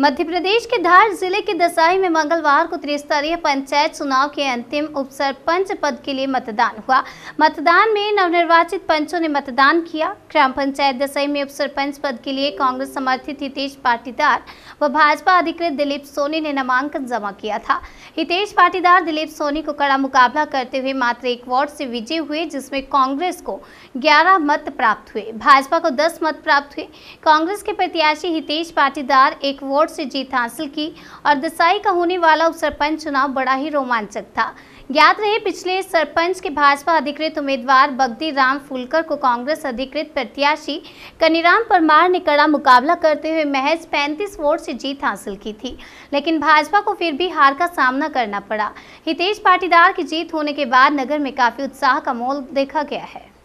मध्य प्रदेश के धार जिले के दसाई में मंगलवार को त्रिस्तरीय पंचायत चुनाव के अंतिम उप सरपंच पद के लिए मतदान हुआ मतदान में नवनिर्वाचित पंचों ने मतदान किया ग्राम पंचायत दसाई में उप सरपंच पद के लिए कांग्रेस समर्थित हितेश पाटीदार व भाजपा अधिकृत दिलीप सोनी ने नामांकन जमा किया था हितेश पाटीदार दिलीप सोनी को कड़ा मुकाबला करते हुए मात्र एक वार्ड से विजय हुए जिसमें कांग्रेस को ग्यारह मत प्राप्त हुए भाजपा को दस मत प्राप्त हुए कांग्रेस के प्रत्याशी हितेश पाटीदार एक वार्ड वोट से जीत हासिल की और दसाई का होने वाला उप सरपंच चुनाव बड़ा ही रोमांचक था ज्ञात रहे पिछले सरपंच के भाजपा अधिकृत उम्मीदवार बगदी राम फुलकर को कांग्रेस अधिकृत प्रत्याशी कनीराम परमार ने कड़ा मुकाबला करते हुए महज 35 वोट से जीत हासिल की थी लेकिन भाजपा को फिर भी हार का सामना करना पड़ा हितेश पाटीदार की जीत होने के बाद नगर में काफी उत्साह का माहौल देखा गया है